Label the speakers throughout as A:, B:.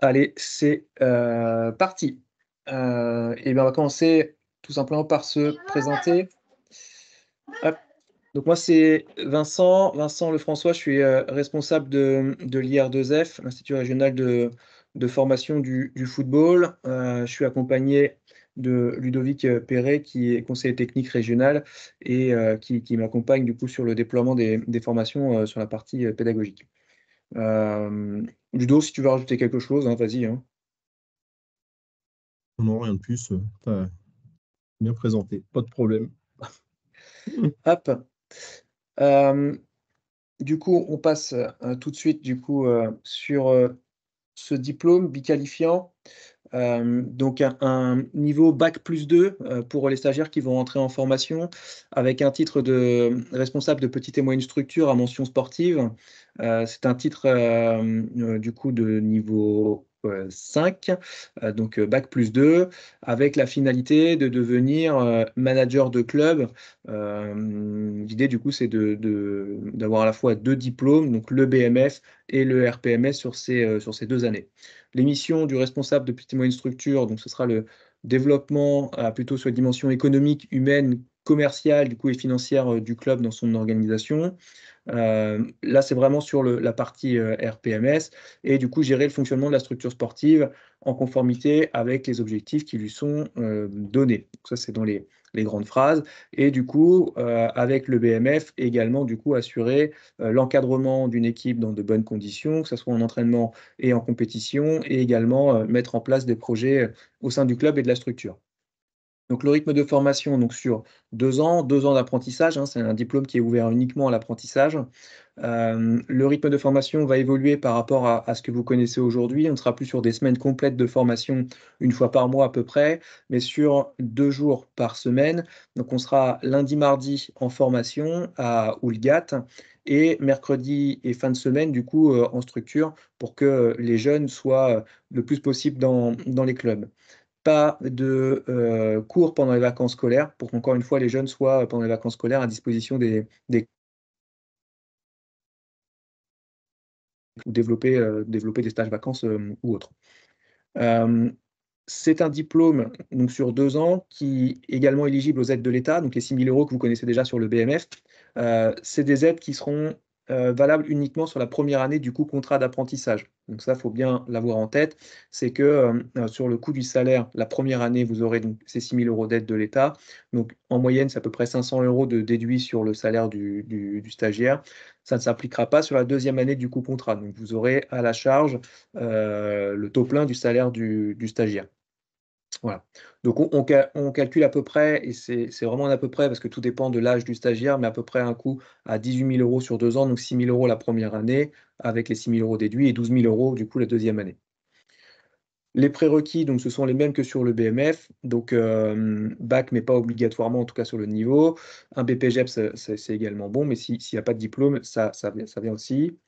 A: Allez, c'est euh, parti. Euh, et ben, on va commencer tout simplement par se présenter. Donc, moi, c'est Vincent, Vincent Lefrançois. Je suis euh, responsable de, l'IR2F, l'Institut régional de, formation du, football. je suis accompagné de Ludovic Perret, qui est conseiller technique régional et qui, m'accompagne du coup sur le déploiement des formations sur la partie pédagogique. Euh, Ludo, si tu veux rajouter quelque chose, hein, vas-y. Hein.
B: Non, rien de plus. Euh, bien présenté, pas de problème. Hop. Euh,
A: du coup, on passe tout de suite du coup, sur ce diplôme bicalifiant euh, donc un, niveau bac plus 2 euh, pour les stagiaires qui vont entrer en formation avec un titre de responsable de petite et moyenne structure à mention sportive. Euh, c'est un titre du coup de niveau 5, euh, euh, donc euh, bac plus 2, avec la finalité de devenir manager de club. L'idée du coup c'est d'avoir de, d'avoir à la fois deux diplômes, donc le BMF et le RPMS sur ces, sur ces deux années. Les missions du responsable de petite et moyenne structure, donc ce sera le développement plutôt sur la dimension économique, humaine, commerciale du coup et financière du club dans son organisation, euh, là, c'est vraiment sur la partie euh, RPMS et du coup gérer le fonctionnement de la structure sportive en conformité avec les objectifs qui lui sont euh, donnés. ça, c'est dans les, grandes phrases. Et du coup, avec le BMF, également, du coup, assurer l'encadrement d'une équipe dans de bonnes conditions, que ce soit en entraînement et en compétition, et également mettre en place des projets au sein du club et de la structure. Donc le rythme de formation donc sur deux ans, deux ans d'apprentissage, hein, c'est un diplôme qui est ouvert uniquement à l'apprentissage. Euh, le rythme de formation va évoluer par rapport à, ce que vous connaissez aujourd'hui. On ne sera plus sur des semaines complètes de formation une fois par mois à peu près, mais sur deux jours par semaine. Donc on sera lundi, mardi en formation à Oulgat et mercredi et fin de semaine, du coup, euh, en structure pour que les jeunes soient euh, le plus possible dans les clubs pas de euh, cours pendant les vacances scolaires pour qu'encore une fois les jeunes soient pendant les vacances scolaires à disposition des, des développer, euh, développer des stages vacances euh, ou autres. c'est un diplôme donc, sur deux ans qui est également éligible aux aides de l'État, donc les 6 000 euros que vous connaissez déjà sur le BMF. c'est des aides qui seront euh, valable uniquement sur la première année du coût contrat d'apprentissage. Donc ça, faut bien l'avoir en tête. C'est que euh, sur le coût du salaire, la première année, vous aurez ces 6 000 euros d'aide de l'État. Donc en moyenne, c'est à peu près 500 euros de déduit sur le salaire du, stagiaire. Ça ne s'appliquera pas sur la deuxième année du coût contrat. Donc vous aurez à la charge euh, le taux plein du salaire du stagiaire. Voilà. Donc on, calcule à peu près, et c'est vraiment à peu près parce que tout dépend de l'âge du stagiaire, mais à peu près un coût à 18 000 euros sur deux ans, donc 6 000 euros la première année avec les 6 000 euros déduits et 12 000 euros du coup la deuxième année. Les prérequis, donc ce sont les mêmes que sur le BMF, donc euh, bac mais pas obligatoirement en tout cas sur le niveau. Un BPGEP, e c'est également bon, mais s'il n'y a pas de diplôme, ça, ça vient aussi.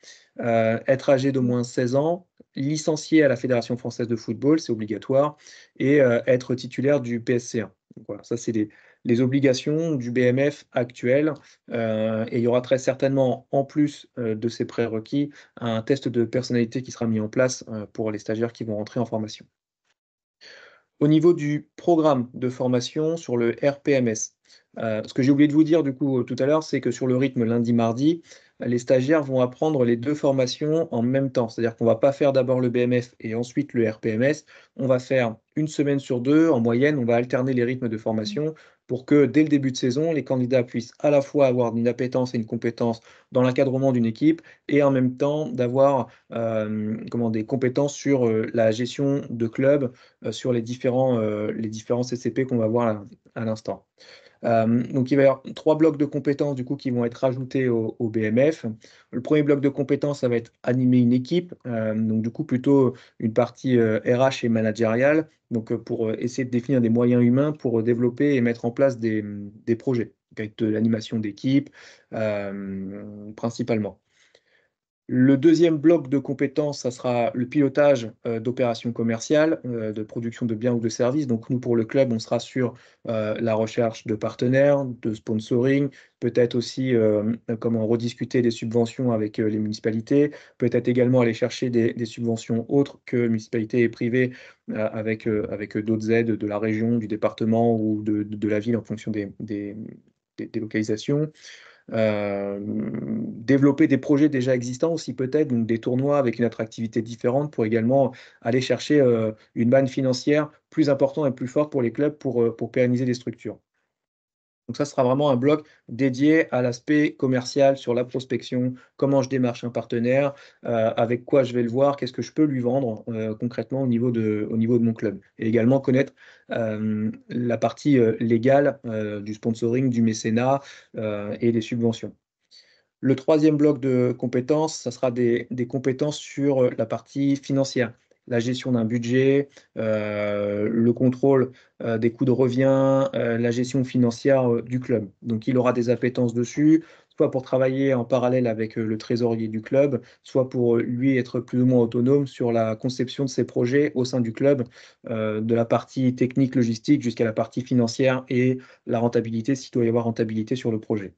A: Euh, être âgé d'au moins 16 ans, licencié à la Fédération française de football, c'est obligatoire, et euh, être titulaire du PSC1. voilà, ça c'est les, obligations du BMF actuel, euh, et il y aura très certainement, en plus euh, de ces prérequis, un test de personnalité qui sera mis en place pour les stagiaires qui vont rentrer en formation. Au niveau du programme de formation sur le RPMS, ce que j'ai oublié de vous dire du coup tout à l'heure, c'est que sur le rythme lundi-mardi, les stagiaires vont apprendre les deux formations en même temps. C'est-à-dire qu'on ne va pas faire d'abord le BMF et ensuite le RPMS. On va faire une semaine sur deux, en moyenne, on va alterner les rythmes de formation pour que dès le début de saison, les candidats puissent à la fois avoir une appétence et une compétence dans l'encadrement d'une équipe et en même temps d'avoir euh, des compétences sur euh, la gestion de club, euh, sur les différents, les différents CCP qu'on va voir à l'instant. Euh, donc il va y avoir trois blocs de compétences du coup qui vont être rajoutés au, BMF. Le premier bloc de compétences, ça va être animer une équipe, euh, donc du coup plutôt euh, une partie RH et managériale, donc pour essayer de définir des moyens humains pour développer et mettre en place des, des projets, avec de l'animation d'équipe principalement. Le deuxième bloc de compétences, ça sera le pilotage euh, d'opérations commerciales, euh, de production de biens ou de services. Donc nous, pour le club, on sera sur euh, la recherche de partenaires, de sponsoring, peut-être aussi comment rediscuter des subventions avec les municipalités, peut-être également aller chercher des, subventions autres que municipalités et privées avec, avec d'autres aides de la région, du département ou de, la ville en fonction des localisations. Euh, développer des projets déjà existants aussi peut-être, des tournois avec une attractivité différente pour également aller chercher euh, une banne financière plus importante et plus forte pour les clubs pour, euh, pour pérenniser les structures. Donc ça sera vraiment un bloc dédié à l'aspect commercial sur la prospection, comment je démarche un partenaire, euh, avec quoi je vais le voir, qu'est-ce que je peux lui vendre euh, concrètement au niveau, de, mon club. Et également connaître euh, la partie légale du sponsoring, du mécénat et des subventions. Le troisième bloc de compétences, ça sera des compétences sur la partie financière la gestion d'un budget, euh, le contrôle euh, des coûts de revient, euh, la gestion financière du club. Donc il aura des appétences dessus, soit pour travailler en parallèle avec le trésorier du club, soit pour lui être plus ou moins autonome sur la conception de ses projets au sein du club, de la partie technique logistique jusqu'à la partie financière et la rentabilité, s'il doit y avoir rentabilité sur le projet.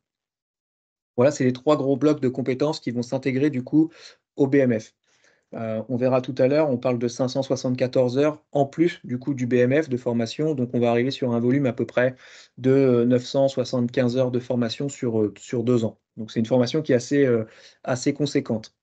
A: Voilà, c'est les trois gros blocs de compétences qui vont s'intégrer du coup au BMF. Euh, on verra tout à l'heure, on parle de 574 heures en plus du coût du BMF de formation. Donc on va arriver sur un volume à peu près de 975 euh, heures de formation euh, sur, deux ans. Donc c'est une formation qui est assez, assez conséquente.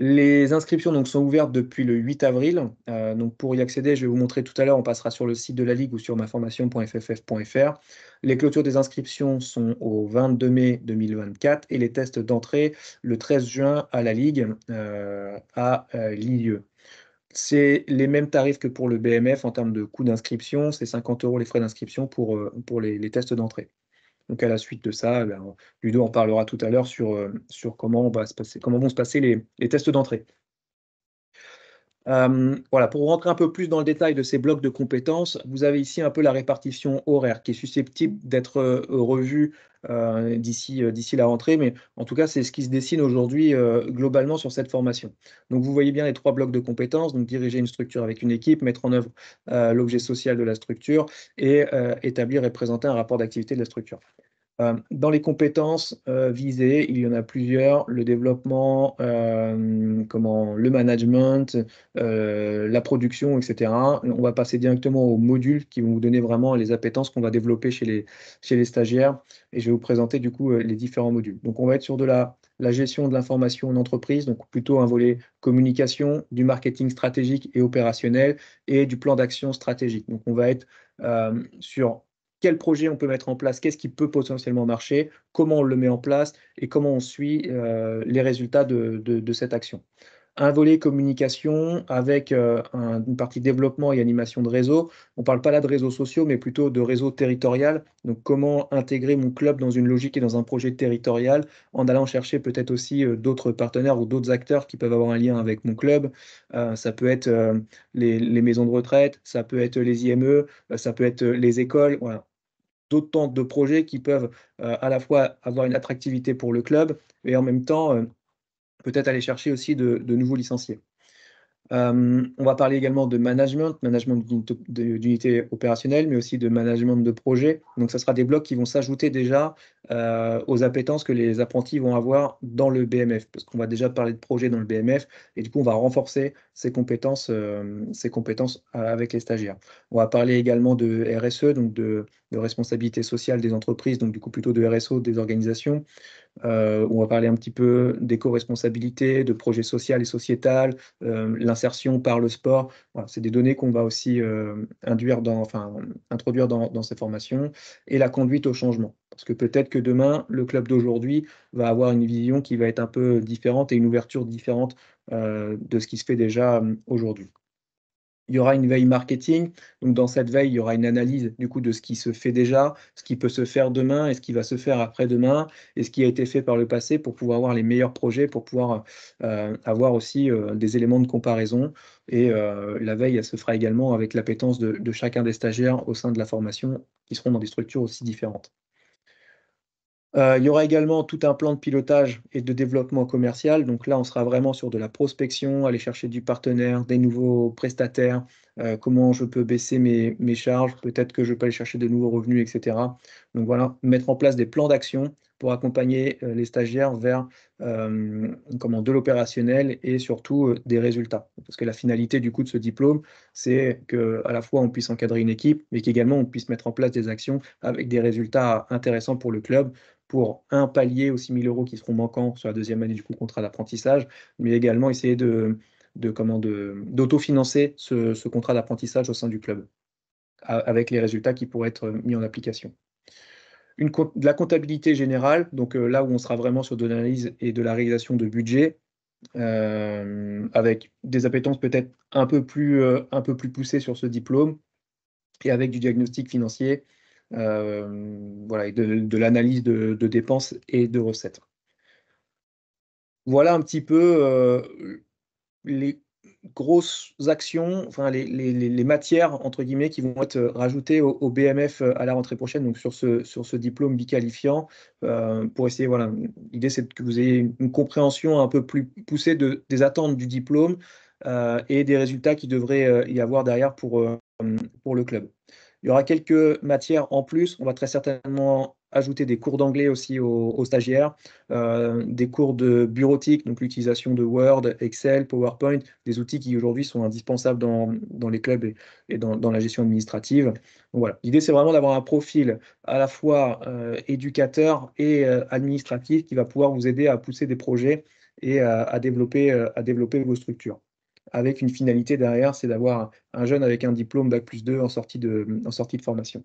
A: Les inscriptions donc, sont ouvertes depuis le 8 avril. Euh, donc pour y accéder, je vais vous montrer tout à l'heure, on passera sur le site de la Ligue ou sur maformation.fff.fr. Les clôtures des inscriptions sont au 22 mai 2024 et les tests d'entrée le 13 juin à la Ligue euh, à euh, C'est les mêmes tarifs que pour le BMF en termes de coût d'inscription, c'est 50 euros les frais d'inscription pour, euh, pour les tests d'entrée. Donc à la suite de ça, eh ben, Ludo en parlera tout à l'heure sur, euh, sur comment, va se passer, comment vont se passer les tests d'entrée. Euh, voilà, pour rentrer un peu plus dans le détail de ces blocs de compétences, vous avez ici un peu la répartition horaire qui est susceptible d'être euh, revue euh, d'ici d'ici la rentrée, mais en tout cas, c'est ce qui se dessine aujourd'hui globalement sur cette formation. Donc, vous voyez bien les trois blocs de compétences, donc diriger une structure avec une équipe, mettre en œuvre l'objet social de la structure et établir et présenter un rapport d'activité de la structure. Euh, dans les compétences euh, visées, il y en a plusieurs, le développement, euh, comment, le management, la production, etc. On va passer directement aux modules qui vont vous donner vraiment les appétences qu'on va développer chez les, chez les stagiaires. Et je vais vous présenter du coup les différents modules. Donc on va être sur de la, la gestion de l'information en entreprise, donc plutôt un volet communication, du marketing stratégique et opérationnel et du plan d'action stratégique. Donc on va être sur quel projet on peut mettre en place, qu'est-ce qui peut potentiellement marcher, comment on le met en place et comment on suit euh, les résultats de, cette action. Un volet communication avec euh, une partie développement et animation de réseau. On ne parle pas là de réseaux sociaux, mais plutôt de réseau territorial. Donc comment intégrer mon club dans une logique et dans un projet territorial en allant chercher peut-être aussi euh, d'autres partenaires ou d'autres acteurs qui peuvent avoir un lien avec mon club. ça peut être les, les, maisons de retraite, ça peut être les IME, ça peut être les écoles. Voilà d'autant de projets qui peuvent euh, à la fois avoir une attractivité pour le club et en même temps euh, peut-être aller chercher aussi de nouveaux licenciés. Euh, on va parler également de management, management d'unités opérationnelles, mais aussi de management de projets. Donc, ça sera des blocs qui vont s'ajouter déjà euh, aux appétences que les apprentis vont avoir dans le BMF, parce qu'on va déjà parler de projet dans le BMF, et du coup, on va renforcer ces compétences, euh, ces compétences avec les stagiaires. On va parler également de RSE, donc de, de responsabilité sociale des entreprises, donc du coup plutôt de RSO des organisations. Euh, on va parler un petit peu d'éco-responsabilité, de projets social et sociétal, euh, l'insertion par le sport. Voilà, c'est des données qu'on va aussi euh, induire dans, enfin, introduire dans, ces formations et la conduite au changement. Parce que peut-être que demain, le club d'aujourd'hui va avoir une vision qui va être un peu différente et une ouverture différente de ce qui se fait déjà aujourd'hui il y aura une veille marketing. Donc, dans cette veille, il y aura une analyse du coup de ce qui se fait déjà, ce qui peut se faire demain et ce qui va se faire après-demain et ce qui a été fait par le passé pour pouvoir avoir les meilleurs projets, pour pouvoir euh, avoir aussi euh, des éléments de comparaison. Et euh, la veille, elle se fera également avec l'appétence de chacun des stagiaires au sein de la formation qui seront dans des structures aussi différentes. Euh, il y aura également tout un plan de pilotage et de développement commercial. Donc là, on sera vraiment sur de la prospection, aller chercher du partenaire, des nouveaux prestataires, euh, comment je peux baisser mes, mes charges, peut-être que je peux aller chercher de nouveaux revenus, etc. Donc voilà, mettre en place des plans d'action pour accompagner euh, les stagiaires vers euh, comment, de l'opérationnel et surtout euh, des résultats. Parce que la finalité du coup de ce diplôme, c'est qu'à la fois on puisse encadrer une équipe, mais qu'également on puisse mettre en place des actions avec des résultats intéressants pour le club, pour un palier aux 6 000 euros qui seront manquants sur la deuxième année du coup, contrat d'apprentissage, mais également essayer de, comment d'autofinancer ce contrat d'apprentissage au sein du club avec les résultats qui pourraient être mis en application de la comptabilité générale, donc euh, là où on sera vraiment sur de l'analyse et de la réalisation de budget, euh, avec des appétences peut-être un, peu plus, euh, un peu plus poussées sur ce diplôme, et avec du diagnostic financier, voilà, et de, l'analyse de, dépenses et de recettes. Voilà un petit peu les grosses actions, enfin les, les, les, matières entre guillemets qui vont être euh, rajoutées au, BMF euh, à la rentrée prochaine, donc sur ce, sur ce diplôme bicalifiant euh, pour essayer, voilà, l'idée c'est que vous ayez une compréhension un peu plus poussée de, des attentes du diplôme et des résultats qui devraient y avoir derrière pour, pour le club. Il y aura quelques matières en plus, on va très certainement ajouter des cours d'anglais aussi aux, stagiaires, euh, des cours de bureautique, donc l'utilisation de Word, Excel, PowerPoint, des outils qui aujourd'hui sont indispensables dans, les clubs et, dans, la gestion administrative. voilà, l'idée c'est vraiment d'avoir un profil à la fois euh, éducateur et euh, administratif qui va pouvoir vous aider à pousser des projets et à, développer, vos structures avec une finalité derrière, c'est d'avoir un jeune avec un diplôme Bac plus 2 en sortie de formation.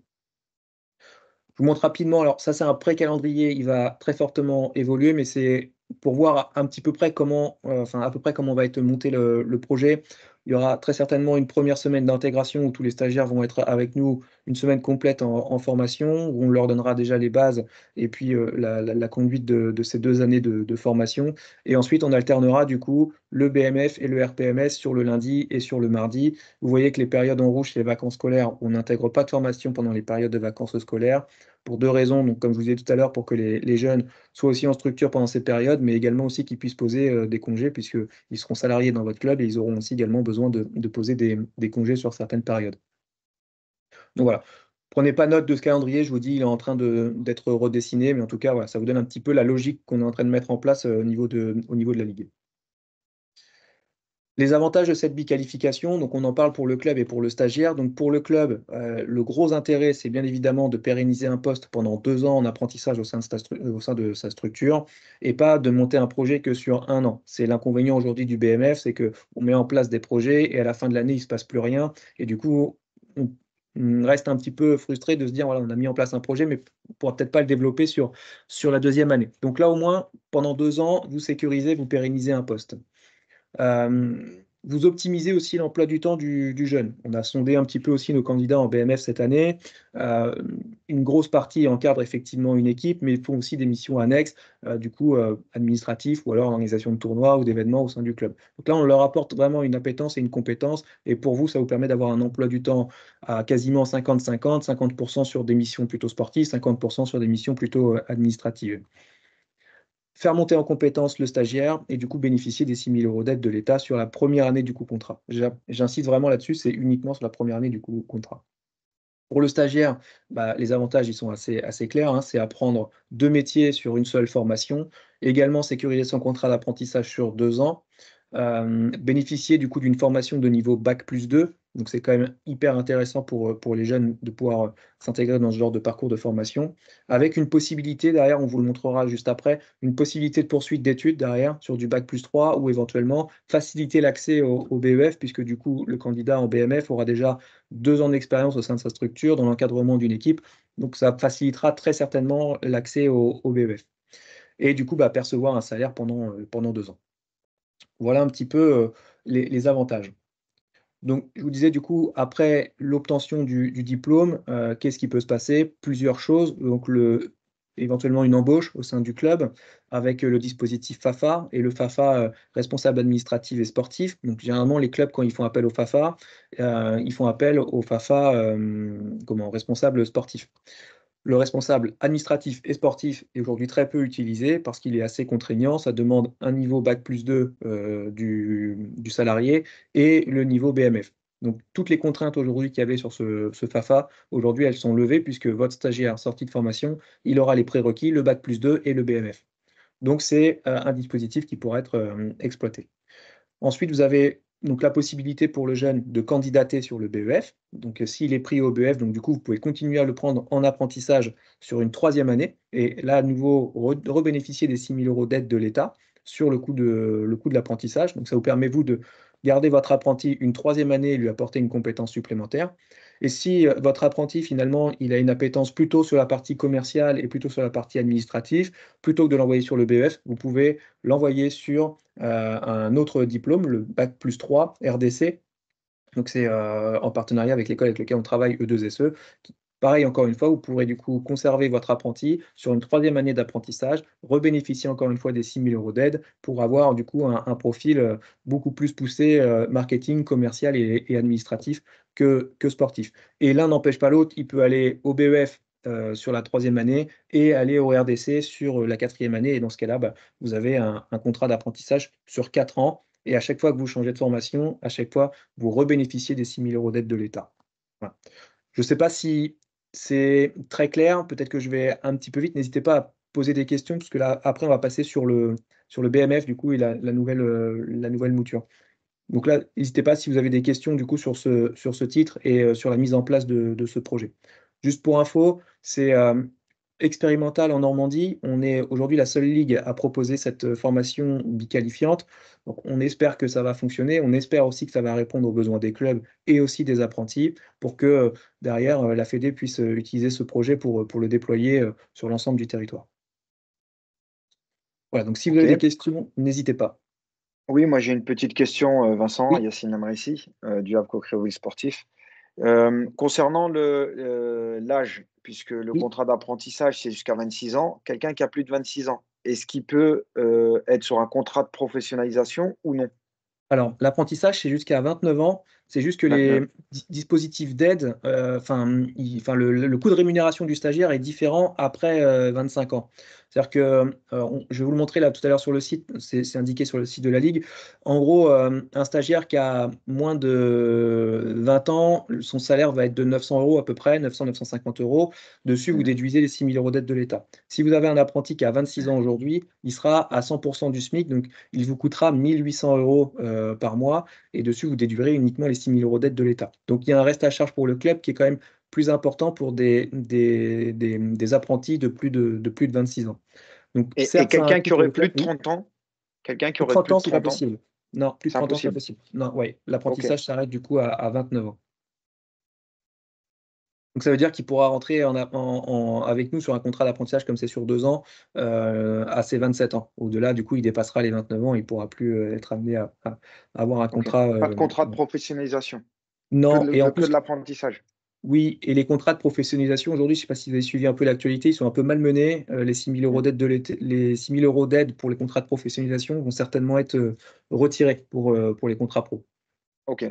A: Je vous montre rapidement. Alors, ça, c'est un pré-calendrier. Il va très fortement évoluer, mais c'est pour voir un petit peu près comment, euh, à peu près comment va être monté le, projet. Il y aura très certainement une première semaine d'intégration où tous les stagiaires vont être avec nous une semaine complète en, formation, où on leur donnera déjà les bases et puis euh, la, conduite de, ces deux années de, de, formation. Et ensuite, on alternera du coup le BMF et le RPMS sur le lundi et sur le mardi. Vous voyez que les périodes en rouge, c'est les vacances scolaires. On n'intègre pas de formation pendant les périodes de vacances scolaires pour deux raisons. Donc, comme je vous disais tout à l'heure, pour que les, jeunes soient aussi en structure pendant ces périodes, mais également aussi qu'ils puissent poser euh, des congés, puisqu'ils seront salariés dans votre club et ils auront aussi également besoin de, poser des, congés sur certaines périodes. Donc voilà. Prenez pas note de ce calendrier, je vous dis, il est en train d'être redessiné, mais en tout cas, ça vous donne un petit peu la logique qu'on est en train de mettre en place euh, au, niveau de, au niveau de la Ligue. Les avantages de cette bicalification, donc on en parle pour le club et pour le stagiaire. Donc pour le club, euh, le gros intérêt, c'est bien évidemment de pérenniser un poste pendant deux ans en apprentissage au sein, de sa, euh, structure et pas de monter un projet que sur un an. C'est l'inconvénient aujourd'hui du BMF, c'est qu'on met en place des projets et à la fin de l'année, il se passe plus rien et du coup, on reste un petit peu frustré de se dire voilà on a mis en place un projet mais on pourra peut-être pas le développer sur sur la deuxième année donc là au moins pendant deux ans vous sécurisez vous pérennisez un poste euh, vous optimisez aussi l'emploi du temps du, jeune. On a sondé un petit peu aussi nos candidats en BMF cette année. Euh, une grosse partie encadre effectivement une équipe, mais font aussi des missions annexes, euh, du coup, administratif administratives ou alors organisation de tournois ou d'événements au sein du club. Donc là, on leur apporte vraiment une appétence et une compétence. Et pour vous, ça vous permet d'avoir un emploi du temps à quasiment 50%, -50, 50 sur des missions plutôt sportives, 50% sur des missions plutôt administratives faire monter en compétence le stagiaire et du coup bénéficier des 6 000 euros d'aide de l'État sur la première année du coup contrat. J'insiste vraiment là-dessus, c'est uniquement sur la première année du coup contrat. Pour le stagiaire, bah, les avantages ils sont assez, assez clairs. Hein. c'est apprendre deux métiers sur une seule formation, également sécuriser son contrat d'apprentissage sur deux ans, euh, bénéficier du coup d'une formation de niveau Bac plus 2 donc c'est quand même hyper intéressant pour, euh, pour les jeunes de pouvoir euh, s'intégrer dans ce genre de parcours de formation, avec une possibilité derrière, on vous le montrera juste après, une possibilité de poursuite d'études derrière sur du bac plus 3 ou éventuellement faciliter l'accès au, BEF, puisque du coup le candidat en BMF aura déjà deux ans d'expérience au sein de sa structure, dans l'encadrement d'une équipe. Donc ça facilitera très certainement l'accès au, BEF. Et du coup, bah, percevoir un salaire pendant, euh, pendant deux ans. Voilà un petit peu les avantages. Donc, je vous disais, du coup, après l'obtention du, diplôme, euh, qu'est-ce qui peut se passer Plusieurs choses. Donc, éventuellement une embauche au sein du club avec euh, le dispositif FAFA et le FAFA euh, responsable administratif et sportif. Donc, généralement, les clubs, quand ils font appel au FAFA, ils font appel au FAFA comment, responsable sportif le responsable administratif et sportif est aujourd'hui très peu utilisé parce qu'il est assez contraignant. Ça demande un niveau Bac plus 2 euh, du, salarié et le niveau BMF. Donc toutes les contraintes aujourd'hui qu'il y avait sur ce, FAFA, aujourd'hui elles sont levées puisque votre stagiaire sorti de formation, il aura les prérequis, le Bac plus 2 et le BMF. Donc c'est euh, un dispositif qui pourrait être euh, exploité. Ensuite, vous avez donc la possibilité pour le jeune de candidater sur le BEF. Donc euh, s'il est pris au BEF, donc du coup vous pouvez continuer à le prendre en apprentissage sur une troisième année et là à nouveau rebénéficier des 6 000 euros d'aide de l'État sur le coût de le coût de l'apprentissage. Donc ça vous permet vous de garder votre apprenti une troisième année et lui apporter une compétence supplémentaire. Et si euh, votre apprenti, finalement, il a une appétence plutôt sur la partie commerciale et plutôt sur la partie administrative, plutôt que de l'envoyer sur le BEF, vous pouvez l'envoyer sur euh, un autre diplôme, le Bac plus 3 RDC. Donc c'est euh, en partenariat avec l'école avec laquelle on travaille, E2SE, e, Pareil, encore une fois, vous pourrez du coup conserver votre apprenti sur une troisième année d'apprentissage, rebénéficier encore une fois des 6 000 euros d'aide pour avoir du coup un, profil euh, beaucoup plus poussé marketing, commercial et, administratif que, que sportif. Et l'un n'empêche pas l'autre, il peut aller au BEF euh, sur la troisième année et aller au RDC sur euh, la quatrième année. Et dans ce cas-là, bah, vous avez un, contrat d'apprentissage sur quatre ans. Et à chaque fois que vous changez de formation, à chaque fois, vous rebénéficiez des 6 000 euros d'aide de l'État. Je ne sais pas si c'est très clair. Peut-être que je vais un petit peu vite. N'hésitez pas à poser des questions, parce que là, après, on va passer sur le, sur le BMF, du coup, et la, nouvelle, euh, la nouvelle mouture. Donc là, n'hésitez pas si vous avez des questions, du coup, sur ce, sur ce titre et sur la mise en place de ce projet. Juste pour info, c'est euh, expérimental en Normandie. On est aujourd'hui la seule ligue à proposer cette euh, formation biqualifiante. Donc on espère que ça va fonctionner. On espère aussi que ça va répondre aux besoins des clubs et aussi des apprentis pour que euh, derrière la Fédé puisse utiliser ce projet pour, pour le déployer sur l'ensemble du territoire. Voilà, donc si vous avez des questions, n'hésitez pas.
C: Oui, moi j'ai une petite question, Vincent, Yacine Amressi, du Havre Créole Sportif. Euh, concernant euh, l'âge, puisque le contrat d'apprentissage, c'est jusqu'à 26 ans, quelqu'un qui a plus de 26 ans, est-ce qu'il peut euh, être sur un contrat de professionnalisation ou non
A: Alors, l'apprentissage, c'est jusqu'à 29 ans. C'est juste que les dispositifs d'aide, euh, enfin, le, coût de rémunération du stagiaire est différent après 25 euh, ans. C'est-à-dire que, euh, je vais vous le montrer là tout à l'heure sur le site, c'est indiqué sur le site de la Ligue. En gros, un stagiaire qui a moins de 20 ans, son salaire va être de 900 euros à peu près, 900-950 euros. Dessus, vous déduisez les 6 000 euros d'aide de l'État. Si vous avez un apprenti qui a 26 ans aujourd'hui, il sera à 100% du SMIC, donc il vous coûtera 1800 euros par mois, et dessus, vous déduirez uniquement les 6 000 euros d'aide de l'État. Donc il y a un reste à charge pour le club qui est quand même plus important pour des, apprentis de plus de, plus de 26 ans. Donc, et, quelqu'un qui aurait plus
C: de 30 ans
A: Quelqu'un qui aurait plus de 30 ans, Non, plus de 30 ans, c'est pas possible. Non, oui. L'apprentissage s'arrête du coup à 29 ans. Donc ça veut dire qu'il pourra rentrer avec nous sur un contrat d'apprentissage comme c'est sur deux ans euh, à ses 27 ans. Au-delà, du coup, il dépassera les 29 ans, il ne pourra plus euh, être amené à, avoir un contrat. Pas de euh, contrat
C: de professionnalisation.
A: Non, et en plus de l'apprentissage. Oui, et les contrats de professionnalisation, aujourd'hui, je ne sais pas si vous avez suivi un peu l'actualité, ils sont un peu malmenés. menés. les 6 000 mm. euros d'aide, pour les contrats de professionnalisation vont certainement être retirés pour, pour les contrats pro.
C: OK.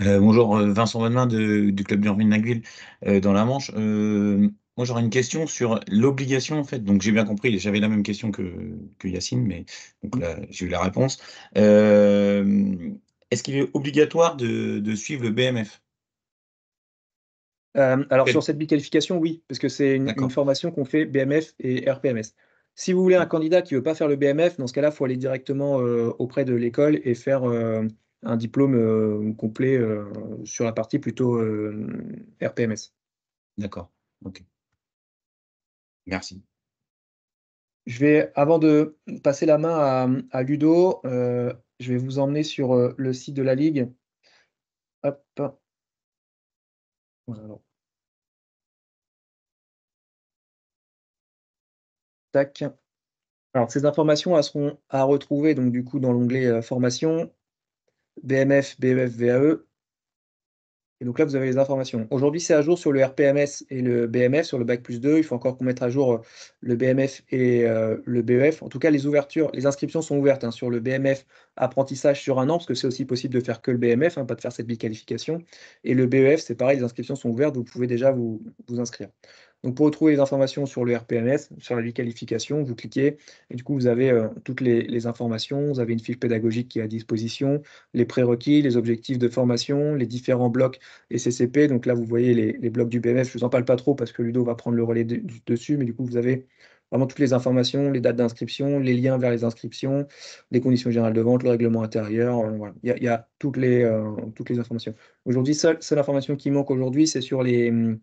B: Euh, bonjour, euh, Vincent Bonnemain du club d'Urville-Naguil euh, dans la Manche. moi, j'aurais une question sur l'obligation, en fait. Donc, j'ai bien compris, j'avais la même question que,
A: Yacine, mais j'ai eu la réponse. Est-ce qu'il est
B: obligatoire de, suivre le BMF
A: Alors, sur cette biqualification, oui, parce que c'est une, une, formation qu'on fait BMF et RPMS. Si vous voulez un candidat qui ne veut pas faire le BMF, dans ce cas-là, il faut aller directement auprès de l'école et faire un diplôme euh, complet euh, sur la partie plutôt euh, RPMS. D'accord, ok. Merci. Je vais, avant de passer la main à, Ludo, je vais vous emmener sur le site de la Ligue. Hop. Tac. Alors, ces informations seront à retrouver donc, du coup, dans l'onglet Formation BMF, BEF, VAE. Et donc là, vous avez les informations. Aujourd'hui, c'est à jour sur le RPMS et le BMF, sur le Bac plus 2. Il faut encore qu'on mette à jour euh, le BMF et euh, le BEF. En tout cas, les ouvertures, les inscriptions sont ouvertes hein, sur le BMF apprentissage sur un an, parce que c'est aussi possible de faire que le BMF, hein, pas de faire cette bicalification. Et le BEF, c'est pareil, les inscriptions sont ouvertes, vous pouvez déjà vous inscrire. Donc pour retrouver les informations sur le RPMS, sur la vie qualification, vous cliquez et du coup vous avez euh, toutes les, informations, vous avez une fiche pédagogique qui est à disposition, les prérequis, les objectifs de formation, les différents blocs et CCP. Donc là vous voyez les, blocs du BMF, je ne vous en parle pas trop parce que Ludo va prendre le relais dessus, mais du coup vous avez vraiment toutes les informations, les dates d'inscription, les liens vers les inscriptions, les conditions générales de vente, le règlement intérieur. Euh, il, y a, toutes, les, euh, toutes les informations. Aujourd'hui, seule, seule information qui manque aujourd'hui, c'est sur les, hum,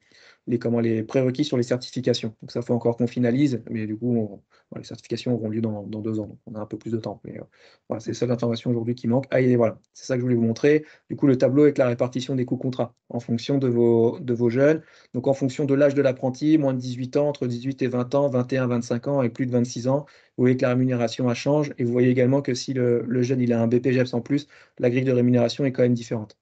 A: les, comment, les prérequis sur les certifications. Donc ça il faut encore qu'on finalise, mais du coup, les certifications auront lieu dans, deux ans, donc on a un peu plus de temps. Mais euh, voilà, c'est ça information aujourd'hui qui manque. Ah, et voilà, c'est ça que je voulais vous montrer. Du coup, le tableau avec la répartition des coûts contrats en fonction de vos, de vos jeunes, donc en fonction de l'âge de l'apprenti, moins de 18 ans, entre 18 et 20 ans, 21, 25 ans et plus de 26 ans. Vous voyez que la rémunération a change et vous voyez également que si le, jeune il a un BPGEPS en plus, la grille de rémunération est quand même différente.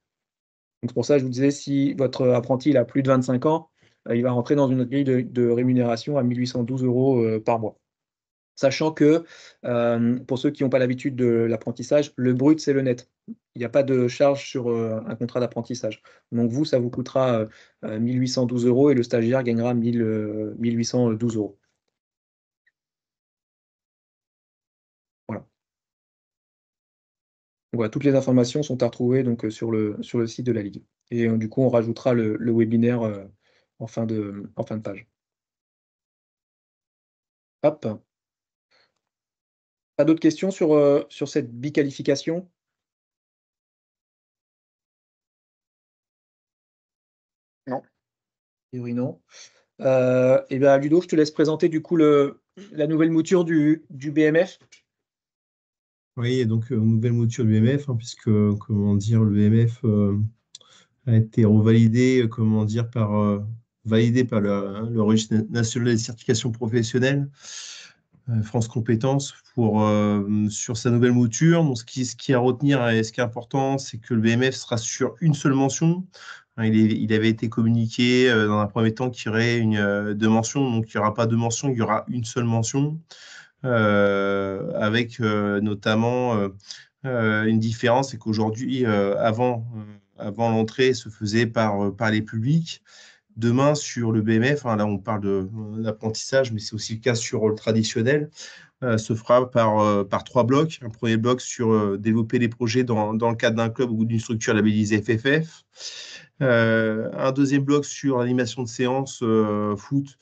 A: Donc pour ça je vous disais, si votre apprenti il a plus de 25 ans, euh, il va rentrer dans une grille de, rémunération à 1812 euros euh, par mois. Sachant que, euh, pour ceux qui n'ont pas l'habitude de l'apprentissage, le brut, c'est le net. Il n'y a pas de charge sur un contrat d'apprentissage. Donc, vous, ça vous coûtera 1812 euros et le stagiaire gagnera 1812 euros. Voilà. voilà. Toutes les informations sont à retrouver donc, sur, le, sur le site de la Ligue. Et du coup, on rajoutera le webinaire en fin de, en de page. Hop. Pas d'autres questions sur, euh, sur cette biqualification Non. Et oui, non. et euh, eh bien, Ludo, je te laisse présenter du coup le, la nouvelle mouture du, du BMF.
B: Oui, et donc euh, nouvelle mouture du BMF, hein, puisque comment dire, le BMF a été revalidé, comment dire, par validé par hein, le, registre national des certifications professionnelles, euh, France Compétences, pour, euh, sur sa nouvelle mouture. Donc, ce, qui, ce qui est à retenir et ce qui est important, c'est que le BMF sera sur une seule mention. Hein, il, avait été communiqué euh, dans un premier temps qu'il y aurait une, deux mentions, donc il n'y aura pas deux mentions, il y aura une seule mention, avec notamment une différence, c'est qu'aujourd'hui, avant, avant l'entrée, se faisait par, par les publics demain sur le BMF, hein, là on parle de l'apprentissage, euh, mais c'est aussi le cas sur le euh, traditionnel, se euh, fera par, par trois blocs. Un premier bloc sur développer des projets dans, le cadre d'un club ou d'une structure labellisée FFF. un deuxième bloc sur l'animation de séances foot,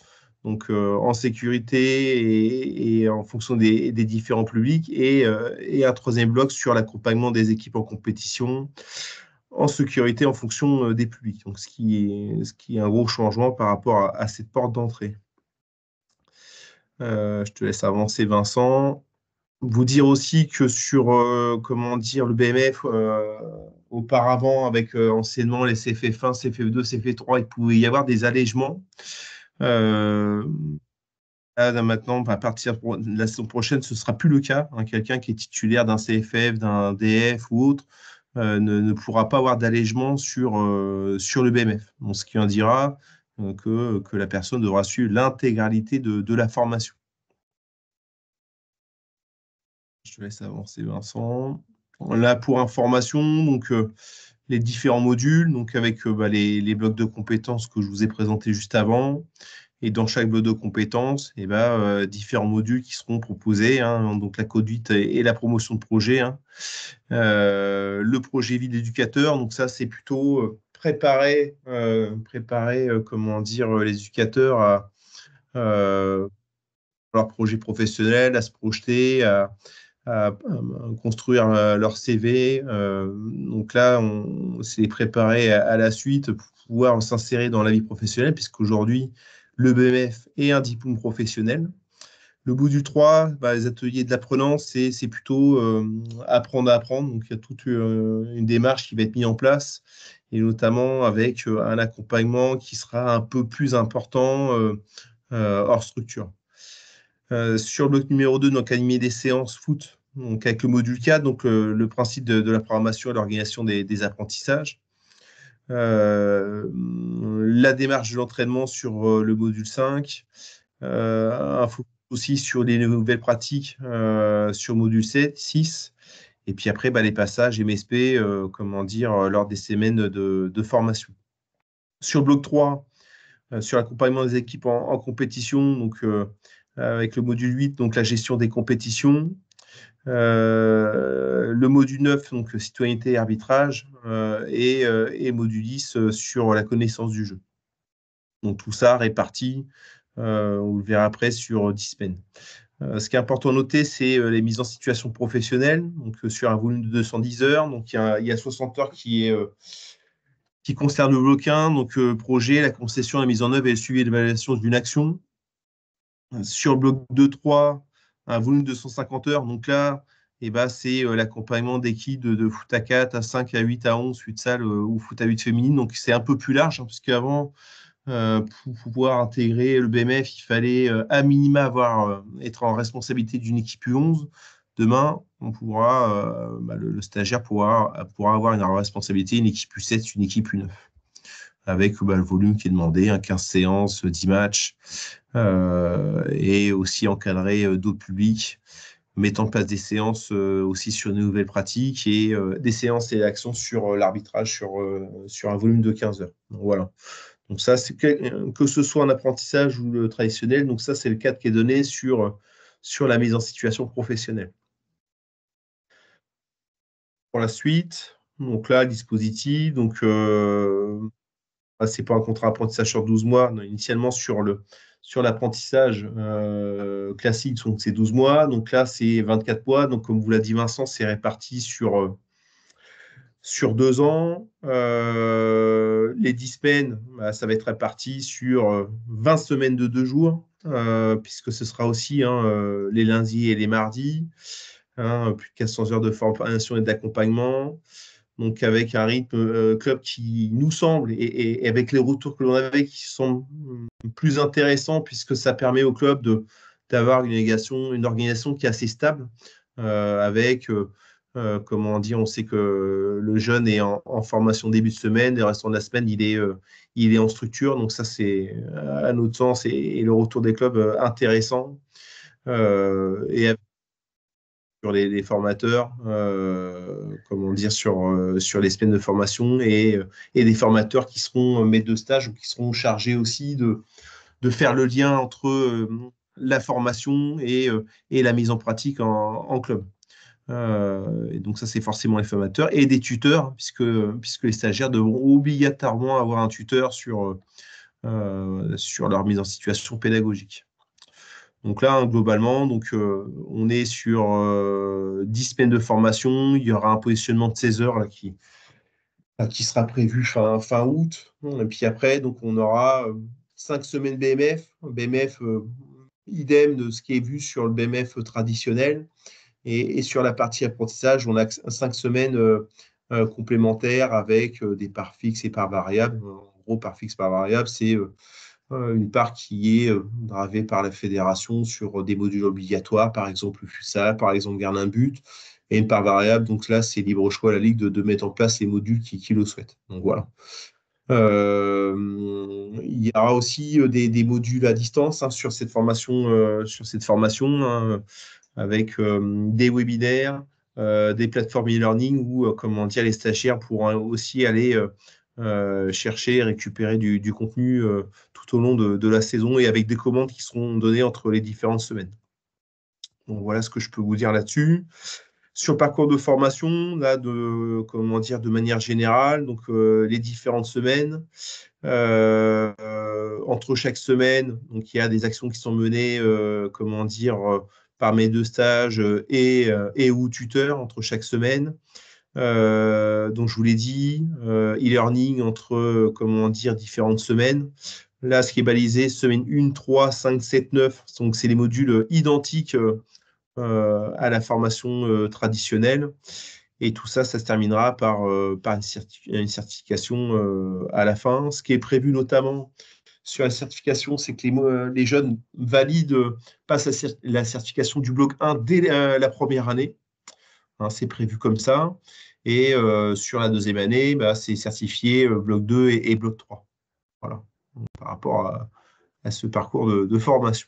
B: donc en sécurité et, en fonction des, différents publics. Et, et, un troisième bloc sur l'accompagnement des équipes en compétition en sécurité en fonction euh, des publics, Donc, ce qui est, un gros changement par rapport à, cette porte d'entrée. Euh, je te laisse avancer, Vincent. Vous dire aussi que sur euh, comment dire le BMF auparavant avec enseignement, les CFF1, CFF2, CFF3, il pouvait y avoir des allègements. maintenant, à partir de la saison prochaine, ce ne sera plus le cas. Hein. Quelqu'un qui est titulaire d'un CFF, d'un DF ou autre euh, ne, pourra pas avoir d'allègement sur, euh, sur le BMF. donc ce qui indira euh, que, que, la personne devra suivre l'intégralité de, la formation. Je te laisse avancer, Vincent. Là, pour information, donc, les différents modules, donc avec bah, les, les, blocs de compétences que je vous ai présentés juste avant, et dans chaque bloc de compétences, eh ben, euh, différents modules qui seront proposés, hein. donc la conduite et la promotion de projet. Hein. Euh, le projet vie d'éducateur, donc ça c'est plutôt euh, préparer, préparer comment dire, les éducateurs à leur projet professionnel, à se projeter, à, à construire leur CV. donc là, on s'est préparé à, la suite pour pouvoir s'insérer dans la vie professionnelle, puisqu'aujourd'hui, le BMF et un diplôme professionnel. Le bout du 3, bah, les ateliers de l'apprenant, c'est, c'est plutôt euh, apprendre à apprendre. Donc, il y a toute euh, une démarche qui va être mise en place, et notamment avec euh, un accompagnement qui sera un peu plus important hors structure. sur le bloc numéro 2, donc animer des séances foot, donc avec le module 4, donc le principe de, la programmation et l'organisation des apprentissages. Euh, la démarche de l'entraînement sur euh, le module 5, euh, un focus aussi sur les nouvelles pratiques sur module 7, 6. Et puis après, bah, les passages MSP, comment dire, lors des semaines de, formation. Sur le bloc 3, sur l'accompagnement des équipes en, compétition, donc avec le module 8, donc la gestion des compétitions, euh, le module 9, donc euh, citoyenneté et arbitrage, euh, et, et, module 10 sur la connaissance du jeu. Donc tout ça réparti, on le verra après sur 10 semaines. ce qui est important à noter, c'est les mises en situation professionnelle, donc sur un volume de 210 heures. Donc il y, a, 60 heures qui, est, qui concerne le 1 donc projet, la concession, la mise en œuvre et le suivi et l'évaluation d'une action. Sur le bloc 2-3, un volume de 150 heures. Donc là, eh ben, c'est euh, l'accompagnement d'équipes de, foot à 4, à 5, à 8, à 11, 8 salles euh, ou foot à 8 féminine. Donc c'est un peu plus large, hein, parce euh, pour pouvoir intégrer le BMF, il fallait à minima avoir, être en responsabilité d'une équipe U11. Demain, on pourra, bah, le, stagiaire pourra, pourra avoir une responsabilité, une équipe U7, une équipe U9 avec bah, le volume qui est demandé, 15 hein, séances, 10 matchs, euh, et aussi encadrer euh, d'autres publics, mettant en place des séances euh, aussi sur de nouvelles pratiques et des séances et actions sur l'arbitrage sur, sur un volume de 15 heures. voilà. Donc ça, que, ce soit un apprentissage ou le traditionnel, donc ça, c'est le cadre qui est donné sur, sur la mise en situation professionnelle. Pour la suite, donc là, dispositif, donc ah, c'est pas un contrat d'apprentissage sur 12 mois. initialement, sur le sur l'apprentissage euh, classique, c'est 12 mois. Donc là, c'est 24 mois. Donc, comme vous l'a dit Vincent, c'est réparti sur, euh, sur deux ans. Euh, les 10 semaines, bah, ça va être réparti sur 20 semaines de deux jours, puisque ce sera aussi hein, les lundis et les mardis. Hein, plus de 400 heures de formation et d'accompagnement donc avec un rythme euh, club qui nous semble, et, avec les retours que l'on avait, qui sont mm, plus intéressants, puisque ça permet au club de, d'avoir une, une organisation, qui est assez stable, euh, avec, euh, euh comment dit on sait que le jeune est en, formation début de semaine, et le restant de la semaine, il est, il est en structure, donc ça c'est à notre sens, et, et le retour des clubs intéressant. et avec sur les, formateurs, euh, comment dire, sur, euh, sur les semaines de formation et, euh, et des formateurs qui seront maîtres de stage ou qui seront chargés aussi de, de faire le lien entre la formation et, la mise en pratique en, club. et donc ça, c'est forcément les formateurs et des tuteurs, puisque, puisque les stagiaires devront obligatoirement avoir un tuteur sur, sur leur mise en situation pédagogique. Donc là, hein, globalement, donc, euh, on est sur 10 euh, semaines de formation. Il y aura un positionnement de 16 heures bah, qui, sera prévu fin, août. Et puis après, donc, on aura 5 euh, semaines BMF. BMF, idem de ce qui est vu sur le BMF traditionnel. Et, sur la partie apprentissage, on a 5 semaines complémentaires avec des parts fixes et parts variables. En gros, parts fixes, parts variables, c'est euh, une part qui est euh, gravée par la fédération sur euh, des modules obligatoires, par exemple le FUSA, par exemple garde un but, et une part variable. Donc là, c'est libre choix à la Ligue de, mettre en place les modules qui, le souhaitent. Donc voilà. il y aura aussi des, modules à distance hein, sur cette formation, sur cette formation hein, avec des webinaires, des plateformes e-learning où on dire, les stagiaires pourront aussi aller euh, chercher, récupérer du, contenu euh, tout au long de, la saison et avec des commandes qui seront données entre les différentes semaines. voilà ce que je peux vous dire là-dessus. Sur le parcours de formation, de, comment dire, de manière générale, donc euh, les différentes semaines, entre chaque semaine, donc il y a des actions qui sont menées, comment dire, par mes deux stages et, et ou tuteurs entre chaque semaine. Euh, donc je vous l'ai dit, euh, e-learning entre, comment dire, différentes semaines. Là, ce qui est balisé, semaine 1, 3, 5, 7, 9. Donc, c'est les modules identiques euh, à la formation traditionnelle. Et tout ça, ça se terminera par, par une, certification à la fin. Ce qui est prévu notamment sur la certification, c'est que les, les, jeunes valident, passent la, certification du bloc 1 dès la première année. Hein, c'est prévu comme ça. Et euh, sur la deuxième année, bah, c'est certifié euh, bloc 2 et, bloc 3. Voilà, par rapport à, ce parcours de, formation.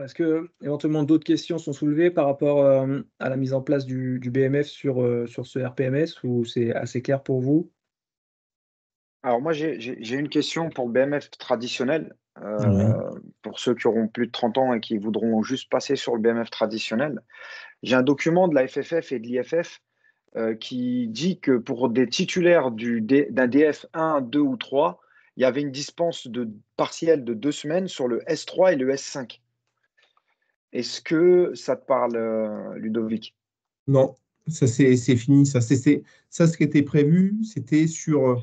A: Est-ce que éventuellement d'autres questions sont soulevées par rapport euh, à la mise en place du, BMF sur, ce RPMS ou c'est assez clair pour vous
C: Alors moi j'ai une question pour le BMF traditionnel. Euh, pour ceux qui auront plus de 30 ans et qui voudront juste passer sur le BMF traditionnel, j'ai un document de la FFF et de l'IFF euh, qui dit que pour des titulaires du, d'un DF 1, 2 ou 3, il y avait une dispense de, partielle de deux semaines sur le S3 et le S5.
B: Est-ce que ça te parle, euh, Ludovic Non, ça c'est, fini. Ça, c'est, ça, ce qui était prévu, c'était sur euh,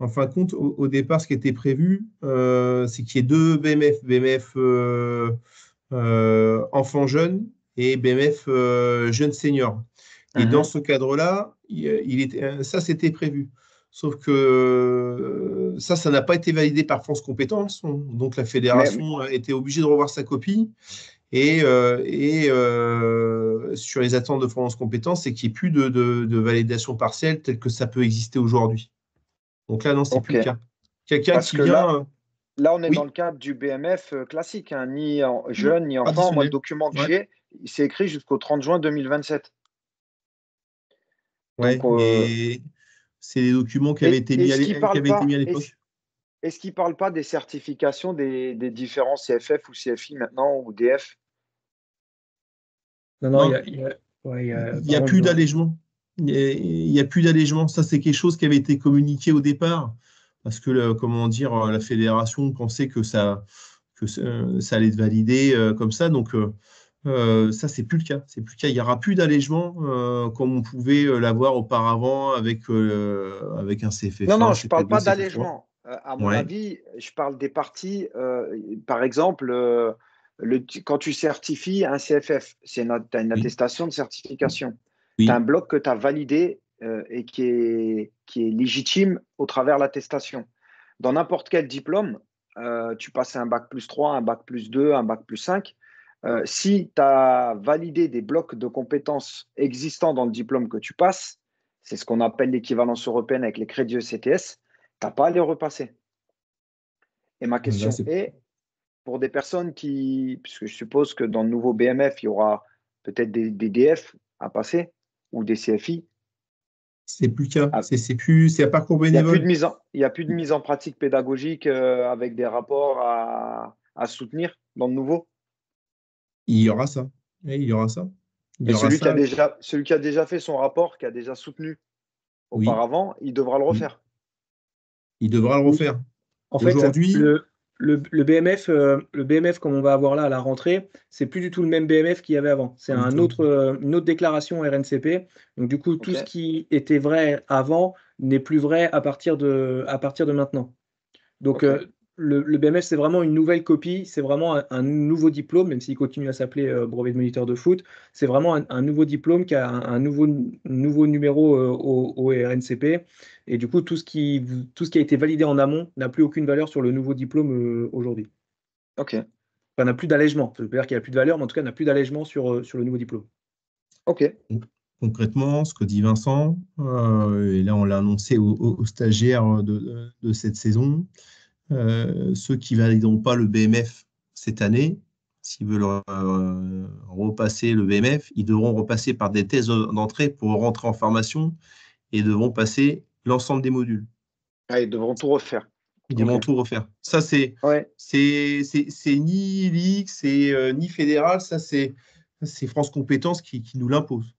B: en fin de compte, au, départ, ce qui était prévu, euh, c'est qu'il y ait deux BMF, BMF euh, euh, enfants jeunes et BMF jeunes seniors. Et uh-huh. dans ce cadre-là, ça, c'était prévu. Sauf que ça, ça n'a pas été validé par France Compétence. Donc la fédération était obligée de revoir sa copie. Et, sur les attentes de France Compétences, c'est qu'il n'y ait plus de validation partielle telle que ça peut exister aujourd'hui. Donc là, non, c'est n'est plus le cas. Quelqu'un qui vient. Euh,
C: là, on est dans le cadre du BMF euh, classique, hein, ni en mm. jeune, ni enfant. Moi, le document que j'ai, il s'est écrit jusqu'au 30 juin 2027.
B: Oui, euh, c'est les documents qui avaient été mis à l'époque.
C: Est-ce qu'il ne parle pas des certifications des, différents CFF ou CFI maintenant, ou DF
B: Non, non, il n'y a, a, plus d'allègement. Il n'y a, plus d'allègement. Ça, c'est quelque chose qui avait été communiqué au départ, parce que, comment dire, la fédération pensait que ça, que ça euh, allait être validé euh, comme ça. Donc, euh, ça, c'est plus le cas. C'est plus le cas. Il n'y aura plus d'allègement comme on pouvait l'avoir auparavant avec, avec un CFF. Non, non, je ne parle pas d'allègement.
C: à mon avis, je parle des parties. par exemple, quand tu certifies un CFF, c'est as une attestation de certification. C'est un bloc que tu as validé euh, et qui est, qui est légitime au travers de l'attestation. Dans n'importe quel diplôme, euh, tu passes un bac plus 3, un bac plus 2, un bac plus 5. Euh, si tu as validé des blocs de compétences existants dans le diplôme que tu passes, c'est ce qu'on appelle l'équivalence européenne avec les crédits ECTS, tu n'as pas à les repasser. Et ma eh ben, question est... pour des personnes qui, puisque je suppose que dans le nouveau BMF, il y aura peut-être des, des DF à passer, ou des CFI.
B: C'est plus qu'un. Ah. c'est plus, c'est parcours bénévole. Il
C: n'y a, a, plus de mise en pratique pédagogique euh, avec des rapports à, à, soutenir dans le nouveau.
B: Il y aura ça. Oui, eh, il y aura ça. Il celui, Qui a déjà,
C: celui qui a déjà fait son rapport, qui
A: a déjà soutenu auparavant, il devra le refaire.
B: Il devra le refaire. En fait, le,
A: le, le, BMF, euh, le BMF comme on va avoir là à la rentrée, c'est plus du tout le même BMF qu'il y avait avant. C'est un autre, euh, une autre déclaration RNCP. Donc du coup, tout ce qui était vrai avant n'est plus vrai à partir de, à partir de maintenant. Donc euh, le, BMF, c'est vraiment une nouvelle copie, c'est vraiment un, nouveau diplôme, même s'il continue à s'appeler euh, brevet de moniteur de foot, c'est vraiment un, nouveau diplôme qui a un, nouveau, nouveau numéro euh, au, RNCP. Et du coup, tout ce, qui, tout ce qui a été validé en amont n'a plus aucune valeur sur le nouveau diplôme euh, aujourd'hui. OK. Enfin, n'a plus d'allègement. Ça veut dire qu'il n'y a plus de valeur, mais en tout cas, n'a plus d'allègement sur, sur le nouveau diplôme.
B: OK. Concrètement, ce que dit Vincent, et là, on l'a annoncé aux, stagiaires de, de, cette saison, euh, ceux qui ne valideront pas le BMF cette année, s'ils veulent euh, repasser le BMF, ils devront repasser par des thèses d'entrée pour rentrer en formation et devront passer l'ensemble des modules. Ah, ils devront tout refaire. Ils devront tout refaire. Ça, c'est ouais. ni LIC, c'est euh, ni fédéral, ça, c'est France Compétences qui, qui nous l'impose.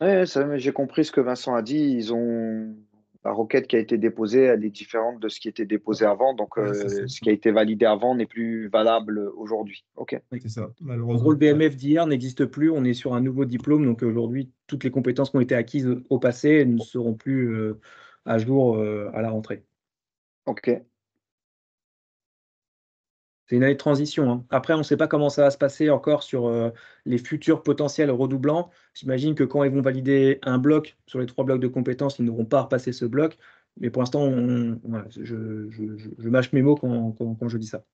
B: Oui, j'ai compris ce
C: que Vincent a dit. Ils ont la requête qui a été déposée, elle est différente de ce qui était déposé avant. Donc, euh, ce qui a été validé avant n'est plus valable aujourd'hui. OK.
B: c'est ça.
A: le BMF d'hier n'existe plus. On est sur un nouveau diplôme. Donc, aujourd'hui, toutes les compétences qui ont été acquises au passé ne seront plus euh, à jour euh, à la rentrée. OK c'est une année de transition. Hein. Après, on ne sait pas comment ça va se passer encore sur euh, les futurs potentiels redoublants. J'imagine que quand ils vont valider un bloc sur les trois blocs de compétences, ils n'auront pas repasser ce bloc. Mais pour l'instant, je, mâche mes mots quand, je dis ça.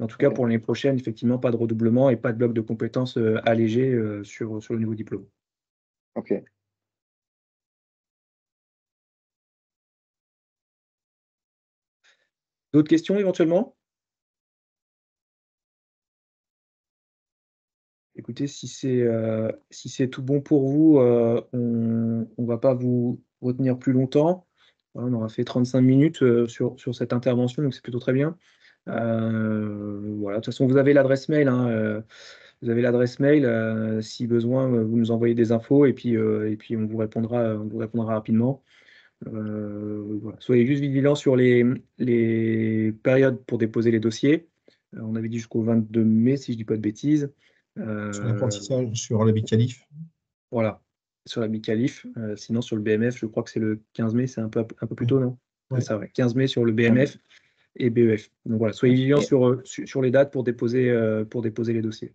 A: En tout cas, pour l'année prochaine, effectivement, pas de redoublement et pas de bloc de compétences euh, allégés euh, sur, sur le niveau diplôme. OK.
C: D'autres questions éventuellement
A: Euh, si c'est tout bon pour vous, euh, on ne va pas vous retenir plus longtemps. on aura fait 35 minutes euh, sur, cette intervention, donc c'est plutôt très bien. de toute façon, vous avez l'adresse mail. Hein, vous avez l'adresse mail. si besoin, vous nous envoyez des infos et puis, on vous répondra, répondra rapidement. Soyez juste vigilants sur les périodes pour déposer les dossiers. On avait dit jusqu'au 22 mai, si je ne dis pas de bêtises sur euh, l'apprentissage, sur la Bicalif. Voilà, sur la Bicalif. Euh, sinon, sur le BMF, je crois que c'est le 15 mai, c'est un peu, un peu plus tôt, non C'est vrai, 15 mai sur le BMF et BEF. Donc voilà, soyez vigilants sur, euh, sur les dates pour déposer, pour déposer les dossiers.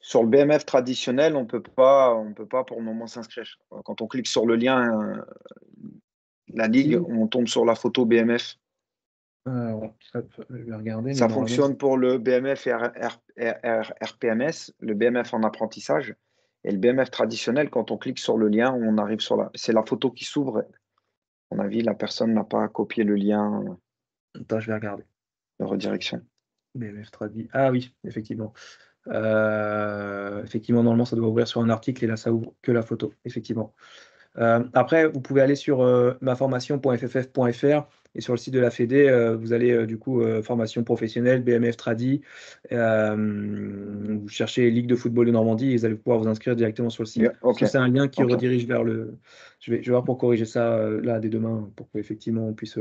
C: Sur le BMF traditionnel, on ne peut pas pour le moment s'inscrire. Quand on clique sur le lien, la ligue, on tombe sur la photo BMF.
B: Ah,
A: ça, regarder, ça fonctionne
C: pour le BMF RPMS, le BMF en apprentissage et le BMF traditionnel. Quand on clique sur le lien, on arrive sur la. C'est la photo qui s'ouvre. À mon avis, la personne n'a pas copié le lien. Attends, je vais
A: regarder. la redirection. BMF Ah oui, effectivement. Euh, effectivement, normalement, ça doit ouvrir sur un article et là, ça ouvre que la photo, effectivement. Euh, après, vous pouvez aller sur euh, et sur le site de la Fédé, euh, vous allez euh, du coup euh, formation professionnelle, BMF Tradi. vous cherchez Ligue de football de Normandie, vous allez pouvoir vous inscrire directement sur le site. C'est un lien qui redirige vers le. Je vais, je voir pour corriger ça là dès demain, pour qu'effectivement on puisse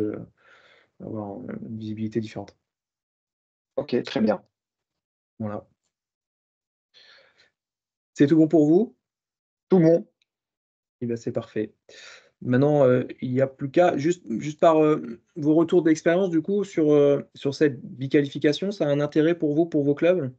A: avoir une visibilité différente. Ok, très bien. Voilà. C'est tout bon pour vous Tout bon. Eh ben, c'est parfait. Maintenant, euh, il n'y a plus qu'à, juste, juste par euh, vos retours d'expérience, du coup, sur, euh, sur cette biqualification, ça a un intérêt pour vous, pour vos clubs